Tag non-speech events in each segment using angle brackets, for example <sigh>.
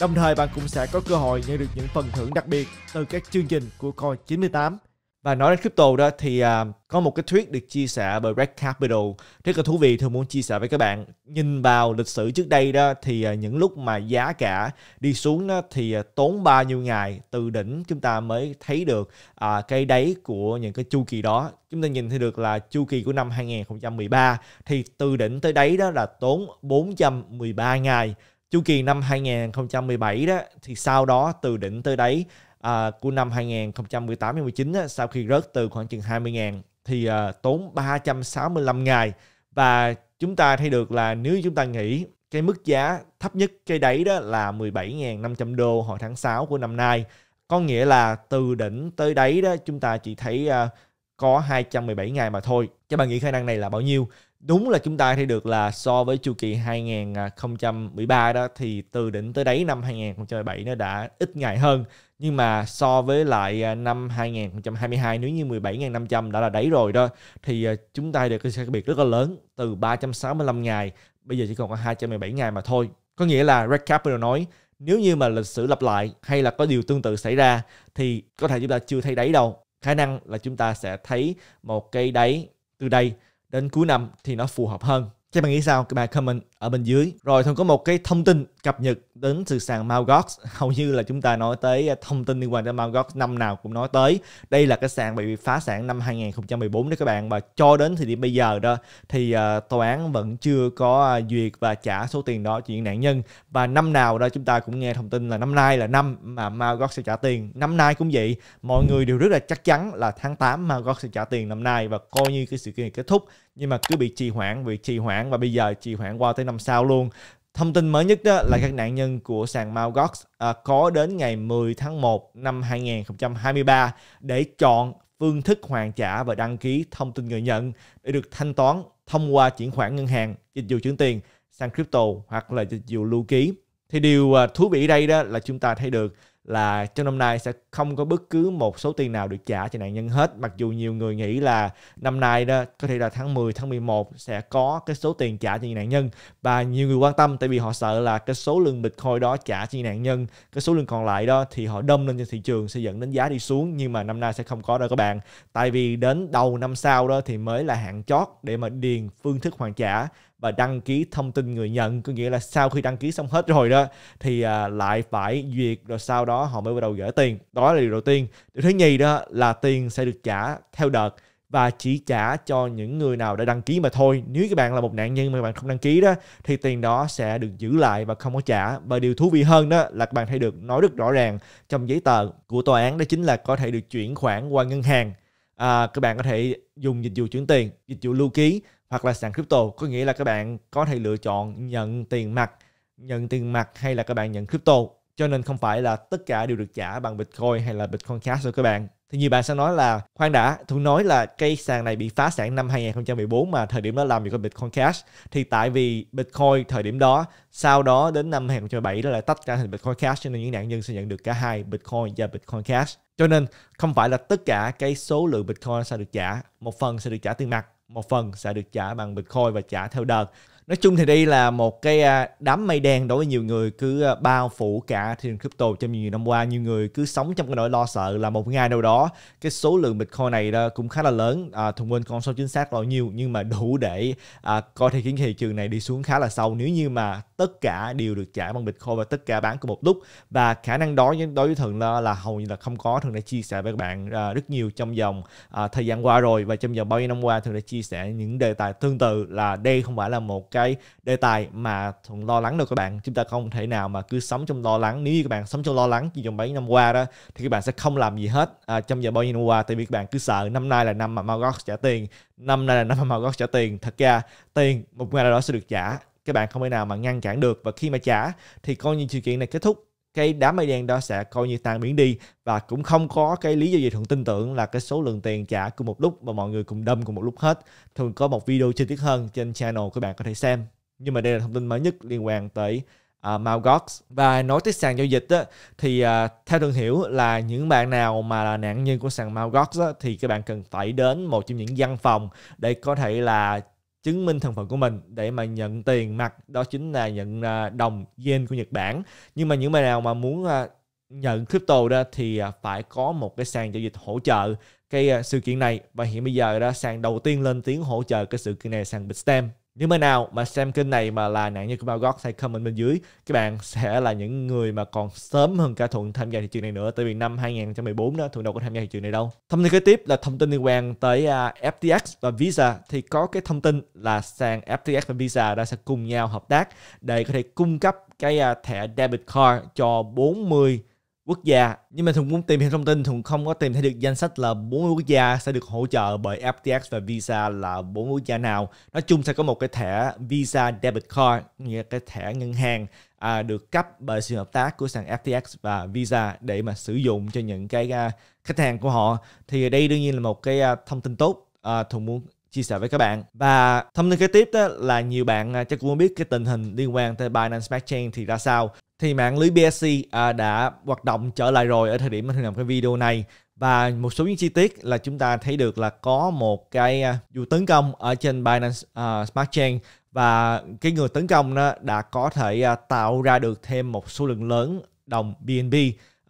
Đồng thời bạn cũng sẽ có cơ hội nhận được những phần thưởng đặc biệt từ các chương trình của Coin 98. Và nói đến crypto đó thì à, có một cái thuyết được chia sẻ bởi Red Capital rất là thú vị thường muốn chia sẻ với các bạn. Nhìn vào lịch sử trước đây đó thì à, những lúc mà giá cả đi xuống đó thì à, tốn bao nhiêu ngày từ đỉnh chúng ta mới thấy được à, cái đáy của những cái chu kỳ đó. Chúng ta nhìn thấy được là chu kỳ của năm 2013 thì từ đỉnh tới đáy đó là tốn 413 ngày chu kỳ năm 2017 đó thì sau đó từ đỉnh tới đáy à, của năm 2018 19 á, sau khi rớt từ khoảng chừng 20.000 thì à, tốn 365 ngày và chúng ta thấy được là nếu chúng ta nghĩ cái mức giá thấp nhất cái đáy đó là 17.500 đô hồi tháng 6 của năm nay có nghĩa là từ đỉnh tới đáy đó chúng ta chỉ thấy uh, có 217 ngày mà thôi. Các bạn nghĩ khả năng này là bao nhiêu? đúng là chúng ta thấy được là so với chu kỳ 2013 đó thì từ đỉnh tới đáy năm 2017 nó đã ít ngày hơn nhưng mà so với lại à, năm 2022 nếu như 17.500 đã là đáy rồi đó thì à, chúng ta được cái sự khác biệt rất là lớn từ 365 ngày bây giờ chỉ còn có 217 ngày mà thôi có nghĩa là Red Capital nói nếu như mà lịch sử lặp lại hay là có điều tương tự xảy ra thì có thể chúng ta chưa thấy đáy đâu khả năng là chúng ta sẽ thấy một cái đáy từ đây đến cuối năm thì nó phù hợp hơn. Các bạn nghĩ sao? Các bạn comment ở bên dưới. Rồi Thông có một cái thông tin cập nhật đến từ sàn Mt. <laughs> hầu như là chúng ta nói tới à, thông tin liên quan đến Mt. năm nào cũng nói tới đây là cái sàn bị phá sản năm 2014 đó các bạn và cho đến thời điểm bây giờ đó thì à, tòa án vẫn chưa có à, duyệt và trả số tiền đó cho những nạn nhân và năm nào đó chúng ta cũng nghe thông tin là năm nay là năm mà Mt. sẽ trả tiền năm nay cũng vậy mọi người đều rất là chắc chắn là tháng 8 Mt. sẽ trả tiền năm nay và coi như cái sự kiện kết thúc nhưng mà cứ bị trì hoãn bị trì hoãn và bây giờ trì hoãn qua tới năm sau luôn Thông tin mới nhất đó là các nạn nhân của sàn Mt. à, có đến ngày 10 tháng 1 năm 2023 để chọn phương thức hoàn trả và đăng ký thông tin người nhận để được thanh toán thông qua chuyển khoản ngân hàng, dịch vụ chuyển tiền sang crypto hoặc là dịch vụ lưu ký. Thì điều à, thú vị đây đó là chúng ta thấy được là trong năm nay sẽ không có bất cứ một số tiền nào được trả cho nạn nhân hết mặc dù nhiều người nghĩ là năm nay đó có thể là tháng 10 tháng 11 sẽ có cái số tiền trả cho nạn nhân và nhiều người quan tâm tại vì họ sợ là cái số lượng bitcoin đó trả cho nạn nhân cái số lượng còn lại đó thì họ đâm lên trên thị trường sẽ dẫn đến giá đi xuống nhưng mà năm nay sẽ không có đâu các bạn tại vì đến đầu năm sau đó thì mới là hạn chót để mà điền phương thức hoàn trả và đăng ký thông tin người nhận có nghĩa là sau khi đăng ký xong hết rồi đó thì à, lại phải duyệt rồi sau đó đó họ mới bắt đầu gửi tiền đó là điều đầu tiên điều thứ nhì đó là tiền sẽ được trả theo đợt và chỉ trả cho những người nào đã đăng ký mà thôi. Nếu các bạn là một nạn nhân mà bạn không đăng ký đó thì tiền đó sẽ được giữ lại và không có trả. Và điều thú vị hơn đó là các bạn thấy được nói rất rõ ràng trong giấy tờ của tòa án đó chính là có thể được chuyển khoản qua ngân hàng. À, các bạn có thể dùng dịch vụ chuyển tiền, dịch vụ lưu ký hoặc là sàn crypto. Có nghĩa là các bạn có thể lựa chọn nhận tiền mặt, nhận tiền mặt hay là các bạn nhận crypto cho nên không phải là tất cả đều được trả bằng Bitcoin hay là Bitcoin Cash đâu các bạn. Thì nhiều bạn sẽ nói là khoan đã, Thu nói là cây sàn này bị phá sản năm 2014 mà thời điểm đó làm việc có Bitcoin Cash thì tại vì Bitcoin thời điểm đó sau đó đến năm 2007 đó lại tách ra thành Bitcoin Cash cho nên những nạn nhân sẽ nhận được cả hai Bitcoin và Bitcoin Cash. Cho nên không phải là tất cả cái số lượng Bitcoin sẽ được trả, một phần sẽ được trả tiền mặt, một phần sẽ được trả bằng Bitcoin và trả theo đợt nói chung thì đây là một cái à, đám mây đen đối với nhiều người cứ à, bao phủ cả thị trường crypto trong nhiều năm qua nhiều người cứ sống trong cái nỗi lo sợ là một ngày nào đó cái số lượng bitcoin này cũng khá là lớn à, thùng quên con số chính xác bao nhiêu nhưng mà đủ để à, coi thị khiến thị trường này đi xuống khá là sâu nếu như mà tất cả đều được trả bằng bitcoin và tất cả bán cùng một lúc và khả năng đó đối với thường là, là hầu như là không có thường đã chia sẻ với các bạn à, rất nhiều trong vòng à, thời gian qua rồi và trong vòng bao nhiêu năm qua thường đã chia sẻ những đề tài tương tự là đây không phải là một cái đề tài mà thuận lo lắng được các bạn chúng ta không thể nào mà cứ sống trong lo lắng nếu như các bạn sống trong lo lắng chỉ trong mấy năm qua đó thì các bạn sẽ không làm gì hết à, trong giờ bao nhiêu năm qua tại vì các bạn cứ sợ năm nay là năm mà Margot trả tiền năm nay là năm mà Margot trả tiền thật ra tiền một ngày nào đó sẽ được trả các bạn không thể nào mà ngăn cản được và khi mà trả thì coi như sự kiện này kết thúc cái đám mây đen đó sẽ coi như tan biến đi và cũng không có cái lý do gì thường tin tưởng là cái số lượng tiền trả cùng một lúc mà mọi người cùng đâm cùng một lúc hết thường có một video chi tiết hơn trên channel các bạn có thể xem nhưng mà đây là thông tin mới nhất liên quan tới uh, à, Malgox và nói tới sàn giao dịch á, thì uh, theo thường hiểu là những bạn nào mà là nạn nhân của sàn Malgox á, thì các bạn cần phải đến một trong những văn phòng để có thể là chứng minh thân phận của mình để mà nhận tiền mặt đó chính là nhận à, đồng yen của Nhật Bản nhưng mà những bạn nào mà muốn à, nhận crypto đó thì à, phải có một cái sàn giao dịch hỗ trợ cái sự kiện này và hiện bây giờ đó sàn đầu tiên lên tiếng hỗ trợ cái sự kiện này sàn Bitstamp nếu mới nào mà xem kênh này mà là nạn nhân của Bao Gót hãy comment bên dưới Các bạn sẽ là những người mà còn sớm hơn cả Thuận tham gia thị trường này nữa Tại vì năm 2014 đó Thuận đâu có tham gia thị trường này đâu Thông tin kế tiếp là thông tin liên quan tới uh, à, FTX và Visa Thì có cái thông tin là sàn FTX và Visa đã sẽ cùng nhau hợp tác Để có thể cung cấp cái uh, thẻ debit card cho 40 quốc gia nhưng mà Thùng muốn tìm hiểu thông tin Thùng không có tìm thấy được danh sách là bốn quốc gia sẽ được hỗ trợ bởi FTX và Visa là bốn quốc gia nào nói chung sẽ có một cái thẻ Visa Debit Card nghĩa cái thẻ ngân hàng à, được cấp bởi sự hợp tác của sàn FTX và Visa để mà sử dụng cho những cái à, khách hàng của họ thì đây đương nhiên là một cái à, thông tin tốt à, Thùng muốn chia sẻ với các bạn và thông tin kế tiếp đó là nhiều bạn à, chắc cũng muốn biết cái tình hình liên quan tới Binance Smart Chain thì ra sao thì mạng lưới BSC à, đã hoạt động trở lại rồi ở thời điểm mình làm cái video này và một số những chi tiết là chúng ta thấy được là có một cái à, vụ tấn công ở trên Binance uh, Smart Chain và cái người tấn công đó đã có thể uh, tạo ra được thêm một số lượng lớn đồng BNB.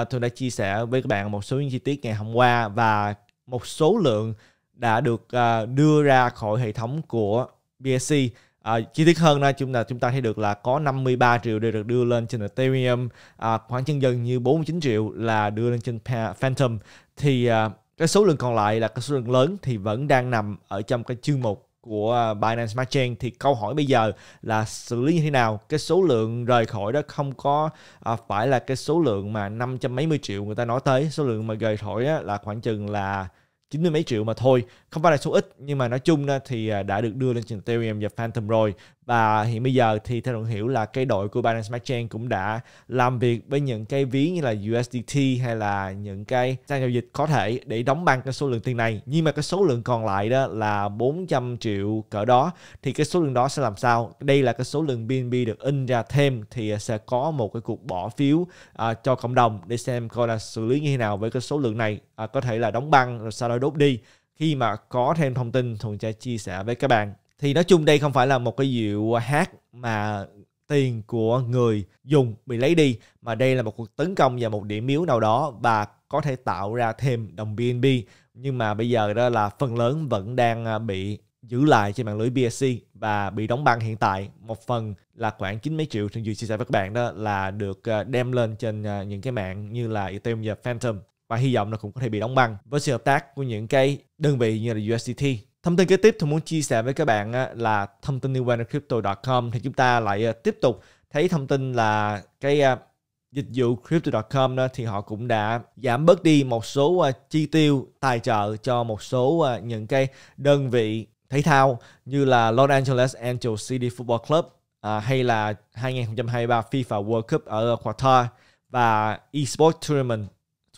Uh, tôi đã chia sẻ với các bạn một số những chi tiết ngày hôm qua và một số lượng đã được uh, đưa ra khỏi hệ thống của BSC À, chi tiết hơn ra chúng ta chúng ta thấy được là có 53 triệu đều được đưa lên trên Ethereum, à, khoảng chân dần như 49 triệu là đưa lên trên Phantom thì à, cái số lượng còn lại là cái số lượng lớn thì vẫn đang nằm ở trong cái chương mục của à, Binance Smart Chain thì câu hỏi bây giờ là xử lý như thế nào cái số lượng rời khỏi đó không có à, phải là cái số lượng mà năm trăm mấy mươi triệu người ta nói tới số lượng mà rời khỏi đó là khoảng chừng là chín mươi mấy triệu mà thôi không phải là số ít nhưng mà nói chung thì à, đã được đưa lên trên Ethereum và Phantom rồi và hiện bây giờ thì theo Thuận hiểu là cái đội của Binance Smart Chain cũng đã làm việc với những cái ví như là USDT hay là những cái sàn giao dịch có thể để đóng băng cái số lượng tiền này nhưng mà cái số lượng còn lại đó là 400 triệu cỡ đó thì cái số lượng đó sẽ làm sao đây là cái số lượng BNB được in ra thêm thì sẽ có một cái cuộc bỏ phiếu à, cho cộng đồng để xem coi là xử lý như thế nào với cái số lượng này à, có thể là đóng băng rồi sau đó đốt đi khi mà có thêm thông tin thuận sẽ chia sẻ với các bạn thì nói chung đây không phải là một cái dịu hát mà tiền của người dùng bị lấy đi mà đây là một cuộc tấn công vào một điểm yếu nào đó và có thể tạo ra thêm đồng BNB nhưng mà bây giờ đó là phần lớn vẫn đang à, bị giữ lại trên mạng lưới BSC và bị đóng băng hiện tại một phần là khoảng chín mấy triệu trên chia sẻ với các bạn đó là được à, đem lên trên à, những cái mạng như là Ethereum và Phantom và hy vọng nó cũng có thể bị đóng băng với sự hợp tác của những cái đơn vị như là USDT Thông tin kế tiếp tôi muốn chia sẻ với các bạn là thông tin liên quan đến crypto.com thì chúng ta lại ờ, tiếp tục thấy thông tin là cái ờ, dịch vụ crypto.com đó thì họ cũng đã giảm bớt đi một số ờ, chi tiêu tài trợ cho một số những cái đơn vị thể thao như là Los Angeles Angel City Football Club hay là 2023 FIFA World Cup ở Qatar và esports tournament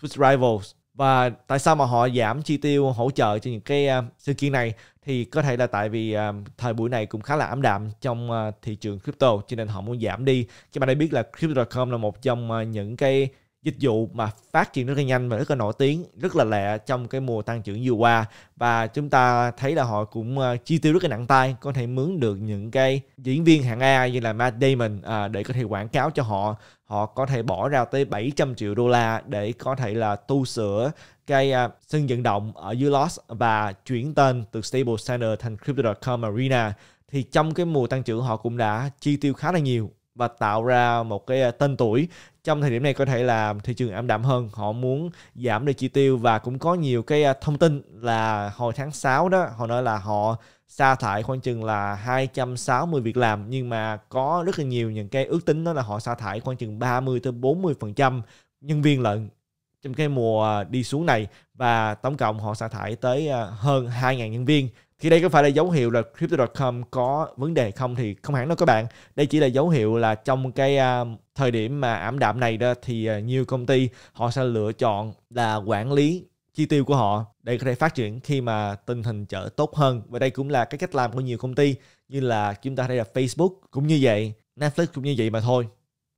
Swiss Rivals và tại sao mà họ giảm chi tiêu hỗ trợ cho những cái uh, sự kiện này thì có thể là tại vì uh, thời buổi này cũng khá là ảm đạm trong uh, thị trường crypto cho nên họ muốn giảm đi các bạn đã biết là crypto.com là một trong uh, những cái dịch vụ mà phát triển rất là nhanh và rất là nổi tiếng rất là lẹ trong cái mùa tăng trưởng vừa qua và chúng ta thấy là họ cũng ờ, chi tiêu rất là nặng tay có thể mướn được những cái diễn viên hạng A như là Matt Damon à, để có thể quảng cáo cho họ họ có thể bỏ ra tới 700 triệu đô la để có thể là tu sửa cái uh, sân vận động ở ULOS và chuyển tên từ Stable Center thành Crypto.com Arena thì trong cái mùa tăng trưởng họ cũng đã chi tiêu khá là nhiều và tạo ra một cái à, tên tuổi trong thời điểm này có thể là thị trường ảm đạm hơn họ muốn giảm được chi tiêu và cũng có nhiều cái à, thông tin là hồi tháng 6 đó họ nói là họ sa thải khoảng chừng là 260 việc làm nhưng mà có rất là nhiều những cái ước tính đó là họ sa thải khoảng chừng 30 tới 40% nhân viên lận trong cái mùa à, đi xuống này và tổng cộng họ sa thải tới hơn 2.000 nhân viên thì đây có phải là dấu hiệu là crypto.com có vấn đề không thì không hẳn đâu các bạn đây chỉ là dấu hiệu là trong cái à, thời điểm mà ảm đạm này đó thì à, nhiều công ty họ sẽ lựa chọn là quản lý chi tiêu của họ để có thể phát triển khi mà tình hình trở tốt hơn và đây cũng là cái cách làm của nhiều công ty như là chúng ta thấy là Facebook cũng như vậy Netflix cũng như vậy mà thôi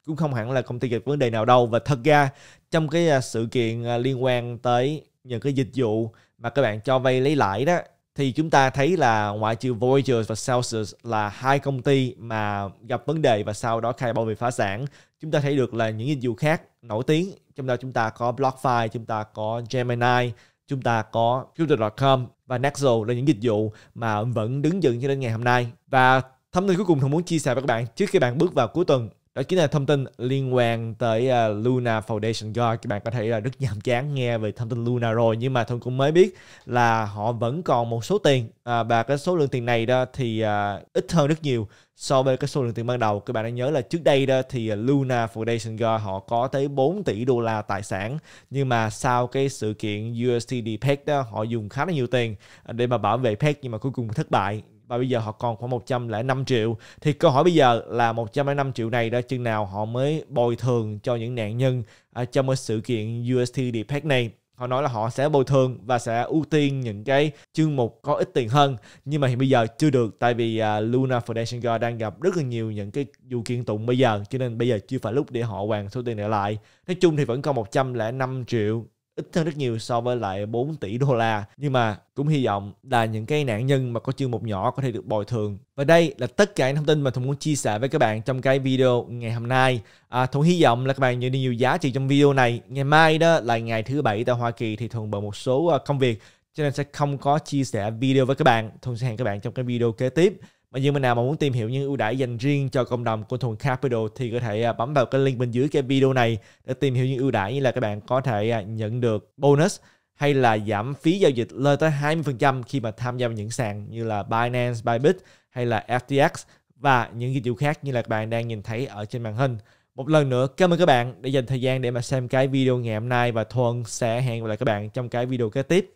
cũng không hẳn là công ty gặp vấn đề nào đâu và thật ra trong cái à, sự kiện liên quan tới những cái dịch vụ mà các bạn cho vay lấy lãi đó thì chúng ta thấy là ngoại trừ Voyager và Celsius là hai công ty mà gặp vấn đề và sau đó khai báo về phá sản. Chúng ta thấy được là những dịch vụ khác nổi tiếng, trong đó chúng ta có BlockFi, chúng ta có Gemini, chúng ta có Twitter.com và Nexo là những dịch vụ mà vẫn đứng dựng cho đến ngày hôm nay. Và thông tin cuối cùng tôi muốn chia sẻ với các bạn trước khi bạn bước vào cuối tuần đó chính là thông tin liên quan tới uh, Luna Foundation Guard các bạn có thể là rất nhàm chán nghe về thông tin Luna rồi nhưng mà thông cũng mới biết là họ vẫn còn một số tiền uh, và cái số lượng tiền này đó thì uh, ít hơn rất nhiều so với cái số lượng tiền ban đầu các bạn đã nhớ là trước đây đó thì Luna Foundation Guard họ có tới 4 tỷ đô la tài sản nhưng mà sau cái sự kiện USDT Peg đó họ dùng khá là nhiều tiền để mà bảo vệ Peg nhưng mà cuối cùng thất bại và bây giờ họ còn khoảng 105 triệu thì câu hỏi bây giờ là 105 triệu này đã chừng nào họ mới bồi thường cho những nạn nhân à, trong cái sự kiện UST Depack này họ nói là họ sẽ bồi thường và sẽ ưu tiên những cái chương mục có ít tiền hơn nhưng mà hiện bây giờ chưa được tại vì uh, Luna Foundation Girl đang gặp rất là nhiều những cái vụ kiện tụng bây giờ cho nên bây giờ chưa phải lúc để họ hoàn số tiền này lại nói chung thì vẫn còn 105 triệu ít hơn rất nhiều so với lại 4 tỷ đô la. Nhưng mà cũng hy vọng là những cái nạn nhân mà có chương một nhỏ có thể được bồi thường. Và đây là tất cả những thông tin mà Thùng muốn chia sẻ với các bạn trong cái video ngày hôm nay. À, Thùng hy vọng là các bạn nhận được nhiều giá trị trong video này. Ngày mai đó là ngày thứ bảy tại Hoa Kỳ thì Thùng bận một số à, công việc cho nên sẽ không có chia sẻ video với các bạn. Thùng sẽ hẹn các bạn trong cái video kế tiếp mà như mình nào mà muốn tìm hiểu những ưu đãi dành riêng cho cộng đồng của Thuần Capital thì có thể à, bấm vào cái link bên dưới cái video này để tìm hiểu những ưu đãi như là các bạn có thể à, nhận được bonus hay là giảm phí giao dịch lên tới 20% khi mà tham gia vào những sàn như là Binance, Bybit hay là FTX và những dịch vụ khác như là các bạn đang nhìn thấy ở trên màn hình. Một lần nữa cảm ơn các bạn đã dành thời gian để mà xem cái video ngày hôm nay và Thuần sẽ hẹn gặp lại các bạn trong cái video kế tiếp.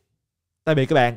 Tạm biệt các bạn.